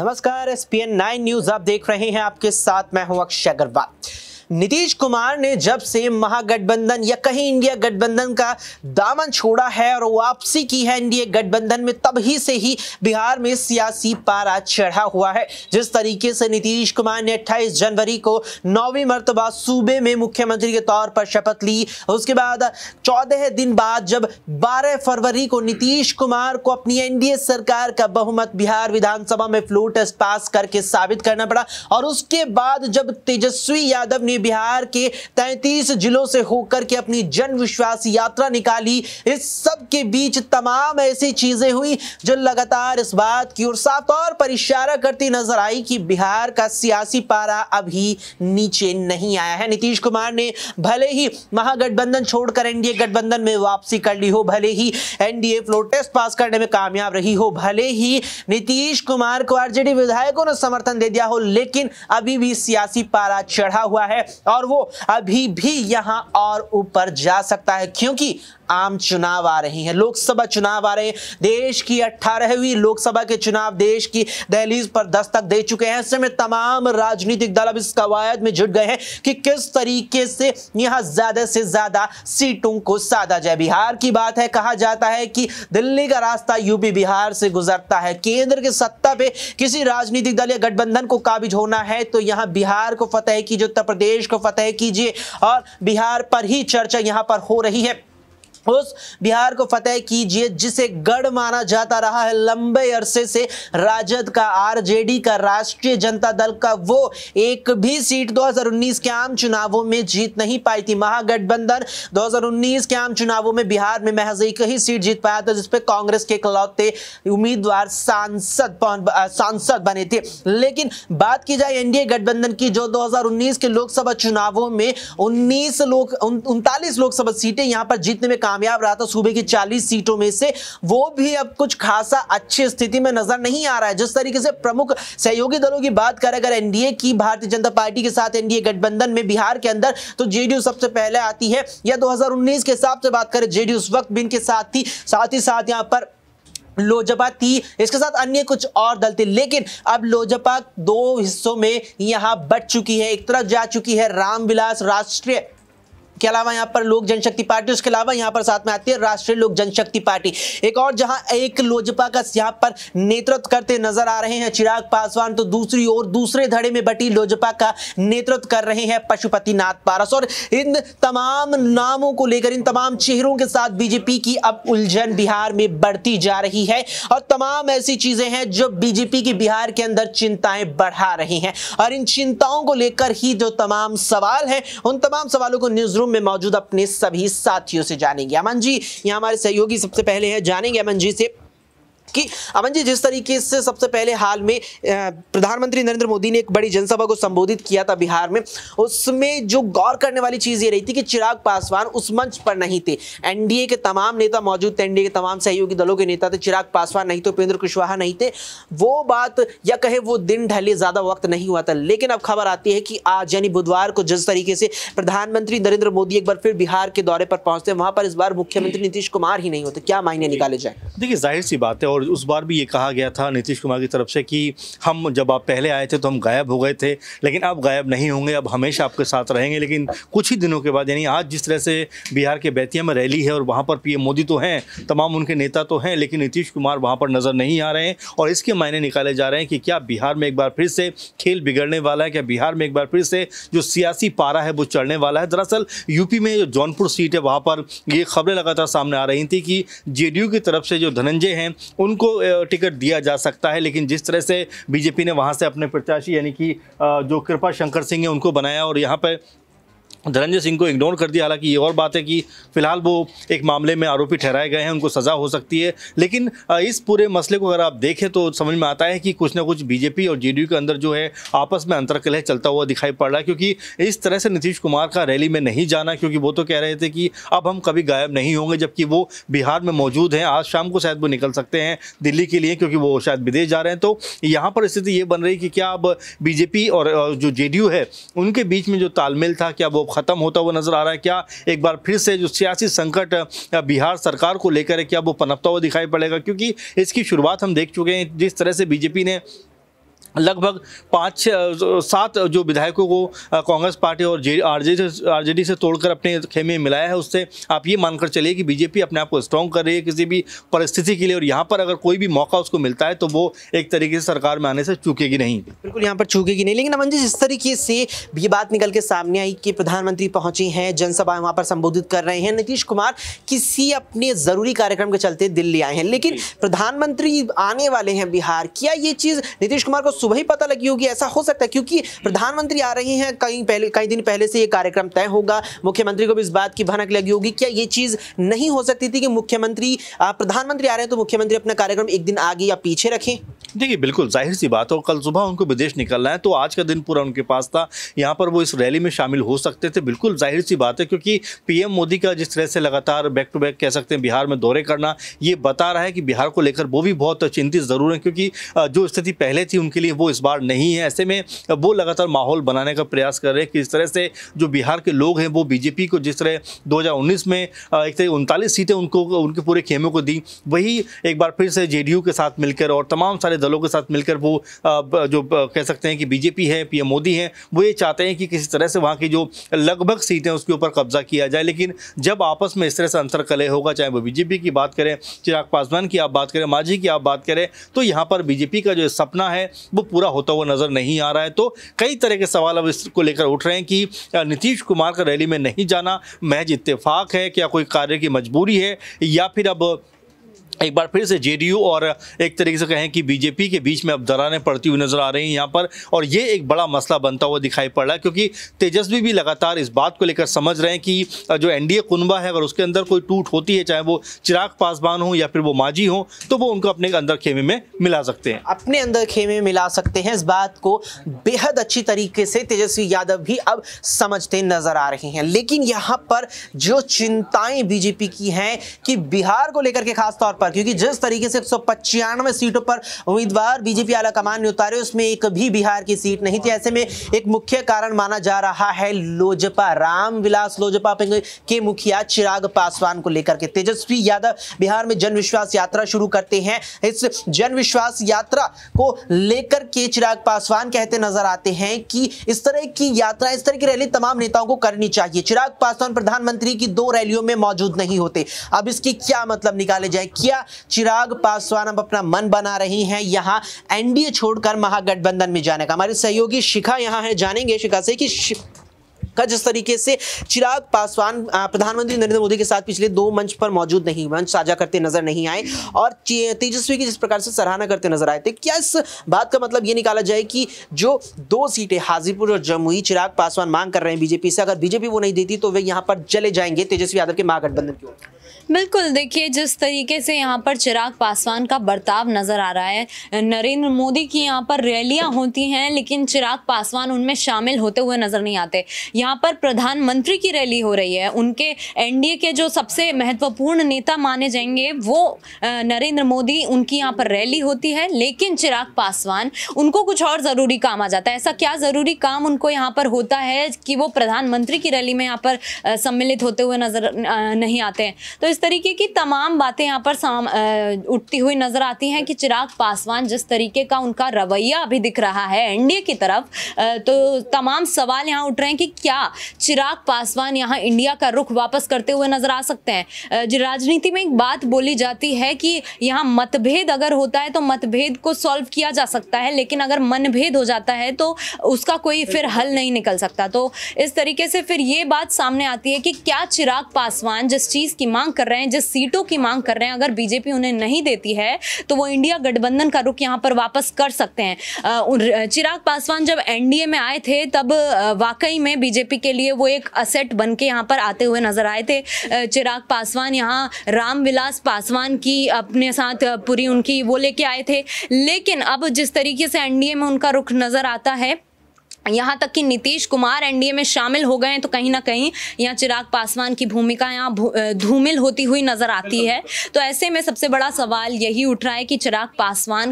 नमस्कार S P N nine news आप देख रहे हैं आपके साथ मैं हूं अक्षय अग्रवाल नीतीश कुमार ने जब से महागठबंधन या कहीं इंडिया गठबंधन का दामन छोड़ा है और वापसी की है एनडीए गठबंधन में तभी से ही बिहार में सियासी पारा चढ़ा हुआ है जिस तरीके से नीतीश कुमार ने 28 जनवरी को नौवीं मरतबा सूबे में मुख्यमंत्री के तौर पर शपथ ली उसके बाद चौदह दिन बाद जब बारह फरवरी को नीतीश कुमार को अपनी एनडीए सरकार का बहुमत बिहार विधानसभा में फ्लू टेस्ट पास करके साबित करना पड़ा और उसके बाद जब तेजस्वी यादव ने ने बिहार के 33 जिलों से होकर के अपनी जन विश्वास यात्रा निकाली इस सब के बीच तमाम ऐसी चीजें हुई जो लगातार इस बात की ओर साफ तौर पर इशारा करती नजर आई कि बिहार का सियासी पारा अभी नीचे नहीं आया है नीतीश कुमार ने भले ही महागठबंधन छोड़कर एनडीए गठबंधन में वापसी कर ली हो भले ही एनडीए फ्लोर टेस्ट पास करने में कामयाब रही हो भले ही नीतीश कुमार को आरजेडी विधायकों ने समर्थन दे दिया हो लेकिन अभी भी सियासी पारा चढ़ा हुआ है और वो अभी भी यहां और ऊपर जा सकता है क्योंकि आम चुनाव आ रहे हैं लोकसभा चुनाव आ रहे हैं देश की अट्ठारहवीं लोकसभा के चुनाव देश की दहलीज पर दस्तक दे चुके हैं ऐसे में तमाम राजनीतिक दल अब इस कवायद में जुट गए हैं कि किस तरीके से यहाँ ज्यादा से ज्यादा सीटों को साधा जाए बिहार की बात है कहा जाता है कि दिल्ली का रास्ता यूपी बिहार से गुजरता है केंद्र के सत्ता पे किसी राजनीतिक दल या गठबंधन को काबिज होना है तो यहाँ बिहार को फतेह कीजिए उत्तर प्रदेश को फतेह कीजिए और बिहार पर ही चर्चा यहाँ पर हो रही है उस बिहार को फतेह कीजिए जिसे गढ़ माना जाता रहा है लंबे अरसे से राजद का आरजेडी का राष्ट्रीय जनता दल का वो एक भी सीट 2019 के आम चुनावों में जीत नहीं पाई थी महागठबंधन 2019 के आम चुनावों में बिहार में महज एक ही सीट जीत पाया था जिसपे कांग्रेस के इकलौते उम्मीदवार सांसद सांसद बने थे लेकिन बात की जाए एनडीए गठबंधन की जो दो के लोकसभा चुनावों में उन्नीस लोग उनतालीस लोकसभा सीटें यहां पर जीतने में काम कामयाब रहा था सूबे की चालीस सीटों में से वो भी अब कुछ खासा अच्छी स्थिति में नजर नहीं आ रहा है जिस तरीके से प्रमुख सहयोगी दलों की बात करें अगर एनडीए की भारतीय जनता पार्टी के साथ एनडीए गठबंधन में बिहार के अंदर तो जेडीयू सबसे पहले आती है या 2019 के हिसाब से बात करें जेडीयू उस वक्त भी इनके साथ थी साथ ही साथ यहां पर लोजपा थी इसके साथ अन्य कुछ और दल थे लेकिन अब लोजपा दो हिस्सों में यहां बट चुकी है एक तरफ जा चुकी है रामविलास राष्ट्रीय के अलावा यहाँ पर लोक जनशक्ति पार्टी उसके अलावा यहाँ पर साथ में आती है राष्ट्रीय लोक जनशक्ति पार्टी एक और जहाँ एक लोजपा का यहाँ पर नेतृत्व करते नजर आ रहे हैं चिराग पासवान तो दूसरी ओर दूसरे धड़े में बटी लोजपा का नेतृत्व कर रहे हैं पशुपतिनाथ पारस और इन तमाम नामों को लेकर इन तमाम चेहरों के साथ बीजेपी की अब उलझन बिहार में बढ़ती जा रही है और तमाम ऐसी चीजें हैं जो बीजेपी की बिहार के अंदर चिंताएं बढ़ा रही हैं और इन चिंताओं को लेकर ही जो तमाम सवाल हैं उन तमाम सवालों को न्यूज रूम में मौजूद अपने सभी साथियों से जानेंगे अमन जी यहाँ हमारे सहयोगी सबसे पहले है जानेंगे अमन जी से कि अमन जी जिस तरीके से सबसे पहले हाल में प्रधानमंत्री नरेंद्र मोदी ने एक बड़ी जनसभा को संबोधित किया था बिहार में उसमें जो गौर करने वाली चीज़ ये रही थी कि चिराग पासवान उस मंच पर नहीं थे एनडीए के तमाम नेता मौजूद थे एनडीए के तमाम सहयोगी दलों के नेता थे चिराग पासवान नहीं तो उपेंद्र कुशवाहा नहीं थे वो बात या कहे वो दिन ढले ज़्यादा वक्त नहीं हुआ था लेकिन अब खबर आती है कि आज यानी बुधवार को जिस तरीके से प्रधानमंत्री नरेंद्र मोदी एक बार फिर बिहार के दौरे पर पहुंचते वहां पर इस बार मुख्यमंत्री नीतीश कुमार ही नहीं होते क्या मायने निकाले जाए देखिए जाहिर सी बात है और उस बार भी ये कहा गया था नीतीश कुमार की तरफ से कि हम जब आप पहले आए थे तो हम गायब हो गए थे लेकिन अब गायब नहीं होंगे अब हमेशा आपके साथ रहेंगे लेकिन कुछ ही दिनों के बाद यानी आज जिस तरह से बिहार के बैतिया में रैली है और वहाँ पर पीएम मोदी तो हैं तमाम उनके नेता तो हैं लेकिन नीतीश कुमार वहाँ पर नज़र नहीं आ रहे हैं और इसके मायने निकाले जा रहे हैं कि क्या बिहार में एक बार फिर से खेल बिगड़ने वाला है क्या बिहार में एक बार फिर से जो सियासी पारा है वो चढ़ने वाला है दरअसल यूपी में जो जौनपुर सीट है वहाँ पर ये खबरें लगातार सामने आ रही थी कि जे की तरफ से जो धनंजय हैं उनको टिकट दिया जा सकता है लेकिन जिस तरह से बीजेपी ने वहाँ से अपने प्रत्याशी यानी कि जो कृपा शंकर सिंह है उनको बनाया और यहाँ पर धनंजय सिंह को इग्नोर कर दिया हालांकि ये और बात है कि फिलहाल वो एक मामले में आरोपी ठहराए गए हैं उनको सज़ा हो सकती है लेकिन इस पूरे मसले को अगर आप देखें तो समझ में आता है कि कुछ ना कुछ बीजेपी और जेडीयू के अंदर जो है आपस में कलह चलता हुआ दिखाई पड़ रहा है क्योंकि इस तरह से नीतीश कुमार का रैली में नहीं जाना क्योंकि वो तो कह रहे थे कि अब हम कभी गायब नहीं होंगे जबकि वो बिहार में मौजूद हैं आज शाम को शायद वो निकल सकते हैं दिल्ली के लिए क्योंकि वो शायद विदेश जा रहे हैं तो यहाँ पर स्थिति ये बन रही कि क्या अब बीजेपी और जो जे है उनके बीच में जो तालमेल था क्या वो ख़त्म होता हुआ नजर आ रहा है क्या एक बार फिर से जो सियासी संकट बिहार सरकार को लेकर है क्या वो पनपता हुआ दिखाई पड़ेगा क्योंकि इसकी शुरुआत हम देख चुके हैं जिस तरह से बीजेपी ने लगभग पाँच सात जो विधायकों को कांग्रेस पार्टी और जे आर से से तोड़कर अपने खेमे मिलाया है उससे आप ये मानकर चलिए कि बीजेपी अपने आप को स्ट्रॉन्ग कर रही है किसी भी परिस्थिति के लिए और यहाँ पर अगर कोई भी मौका उसको मिलता है तो वो एक तरीके से सरकार में आने से चूकेगी नहीं बिल्कुल यहाँ पर चूकेगी नहीं लेकिन अमन जी जिस तरीके से ये बात निकल के सामने आई कि प्रधानमंत्री पहुँचे हैं जनसभा वहाँ पर संबोधित कर रहे हैं नीतीश कुमार किसी अपने ज़रूरी कार्यक्रम के चलते दिल्ली आए हैं लेकिन प्रधानमंत्री आने वाले हैं बिहार क्या ये चीज़ नीतीश कुमार को सुबह ही पता लगी होगी ऐसा हो सकता है क्योंकि प्रधानमंत्री आ रहे हैं कई पहले कई दिन पहले से ये कार्यक्रम तय होगा मुख्यमंत्री को भी इस बात की भनक लगी होगी क्या ये चीज़ नहीं हो सकती थी कि मुख्यमंत्री प्रधानमंत्री आ रहे हैं तो मुख्यमंत्री अपना कार्यक्रम एक दिन आगे या पीछे रखें देखिए बिल्कुल जाहिर सी बात है कल सुबह उनको विदेश निकलना है तो आज का दिन पूरा उनके पास था यहाँ पर वो इस रैली में शामिल हो सकते थे बिल्कुल जाहिर सी बात है क्योंकि पीएम मोदी का जिस तरह से लगातार बैक टू बैक कह सकते हैं बिहार में दौरे करना ये बता रहा है कि बिहार को लेकर वो भी बहुत चिंतित ज़रूर है क्योंकि जो स्थिति पहले थी उनके लिए वो इस बार नहीं है ऐसे में वो लगातार माहौल बनाने का प्रयास कर रहे हैं कि इस तरह से जो बिहार के लोग हैं वो बीजेपी को जिस तरह दो में एक तरह उनतालीस सीटें उनको उनके पूरे खेमे को दी वही एक बार फिर से जे के साथ मिलकर और तमाम सारे दलों के साथ मिलकर वो जो कह सकते हैं कि बीजेपी है पीएम मोदी हैं वो ये चाहते हैं कि किसी तरह से वहाँ की जो लगभग सीटें उसके ऊपर कब्जा किया जाए लेकिन जब आपस में इस तरह से अंतर कलह होगा चाहे वो बीजेपी की बात करें चिराग पासवान की आप बात करें माझी की आप बात करें तो यहाँ पर बीजेपी का जो सपना है वो पूरा होता हुआ नज़र नहीं आ रहा है तो कई तरह के सवाल अब इसको लेकर उठ रहे हैं कि नीतीश कुमार का रैली में नहीं जाना महज इतफाक है क्या कोई कार्य की मजबूरी है या फिर अब एक बार फिर से जेडीयू और एक तरीके से कहें कि बीजेपी के बीच में अब दरारें पड़ती हुई नजर आ रही हैं यहाँ पर और ये एक बड़ा मसला बनता हुआ दिखाई पड़ रहा है क्योंकि तेजस्वी भी लगातार इस बात को लेकर समझ रहे हैं कि जो एनडीए कुनबा है अगर उसके अंदर कोई टूट होती है चाहे वो चिराग पासवान हो या फिर वो माजी हो तो वो उनको अपने अंदर खेमे में मिला सकते हैं अपने अंदर खेमे में मिला सकते हैं इस बात को बेहद अच्छी तरीके से तेजस्वी यादव भी अब समझते नजर आ रहे हैं लेकिन यहाँ पर जो चिंताएं बीजेपी की हैं कि बिहार को लेकर के खासतौर तौर पर क्योंकि जिस तरीके से एक सीटों पर उम्मीदवार बीजेपी आला कमान ने उतारे उसमें एक भी बिहार की सीट नहीं थी ऐसे में एक मुख्य कारण माना जा रहा है लोजपा रामविलास लोजपा के मुखिया चिराग पासवान को लेकर के तेजस्वी यादव बिहार में जनविश्वास यात्रा शुरू करते हैं इस जनविश्वास यात्रा को लेकर के चिराग पासवान कहते नजर आते हैं कि इस तरह की यात्रा इस तरह की रैली तमाम नेताओं को करनी चाहिए चिराग पासवान प्रधानमंत्री की दो रैलियों में मौजूद नहीं होते अब इसकी क्या मतलब निकाले जाए किया चिराग पासवान अब अपना मन बना रही हैं यहाँ एनडीए छोड़कर महागठबंधन में जाने का हमारे सहयोगी शिखा यहाँ है जानेंगे शिखा से कि शि... का जिस तरीके से चिराग पासवान प्रधानमंत्री नरेंद्र मोदी के साथ पिछले दो मंच पर मौजूद नहीं मंच साझा करते नजर नहीं आए और तेजस्वी की जिस प्रकार से सराहना करते नजर आए थे क्या इस बात का मतलब ये निकाला जाए कि जो दो सीटें हाजीपुर और जमुई चिराग पासवान मांग कर रहे हैं बीजेपी से अगर बीजेपी वो नहीं देती तो वे यहाँ पर चले जाएंगे तेजस्वी यादव के महागठबंधन की ओर बिल्कुल देखिए जिस तरीके से यहाँ पर चिराग पासवान का बर्ताव नज़र आ रहा है नरेंद्र मोदी की यहाँ पर रैलियाँ होती हैं लेकिन चिराग पासवान उनमें शामिल होते हुए नज़र नहीं आते यहाँ पर प्रधानमंत्री की रैली हो रही है उनके एनडीए के जो सबसे महत्वपूर्ण नेता माने जाएंगे वो नरेंद्र मोदी उनकी यहाँ पर रैली होती है लेकिन चिराग पासवान उनको कुछ और ज़रूरी काम आ जाता है ऐसा क्या ज़रूरी काम उनको यहाँ पर होता है कि वो प्रधानमंत्री की रैली में यहाँ पर सम्मिलित होते हुए नज़र नहीं आते हैं तो इस तरीके की तमाम बातें यहाँ पर साम उठती हुई नज़र आती हैं कि चिराग पासवान जिस तरीके का उनका रवैया अभी दिख रहा है एनडीए की तरफ तो तमाम सवाल यहाँ उठ रहे हैं कि क्या क्या चिराग पासवान यहाँ इंडिया का रुख वापस करते हुए नजर आ सकते हैं राजनीति में एक बात बोली जाती है कि यहाँ मतभेद अगर होता है तो मतभेद को सॉल्व किया जा सकता है लेकिन अगर मनभेद हो जाता है तो उसका कोई फिर हल नहीं निकल सकता तो इस तरीके से फिर ये बात सामने आती है कि क्या चिराग पासवान जिस चीज़ की मांग कर रहे हैं जिस सीटों की मांग कर रहे हैं अगर बीजेपी उन्हें नहीं देती है तो वो इंडिया गठबंधन का रुख यहाँ पर वापस कर सकते हैं चिराग पासवान जब एनडीए में आए थे तब वाकई में बीजेपी बीजेपी के लिए वो एक असेट बन के यहाँ पर आते हुए नजर आए थे चिराग पासवान यहाँ रामविलास पासवान की अपने साथ पूरी उनकी वो लेके आए थे लेकिन अब जिस तरीके से एनडीए में उनका रुख नज़र आता है यहाँ तक कि नीतीश कुमार एनडीए में शामिल हो गए हैं तो कहीं ना कहीं यहाँ चिराग पासवान की भूमिका यहाँ धूमिल होती हुई नजर आती है तो ऐसे में सबसे बड़ा सवाल यही उठ रहा है कि चिराग पासवान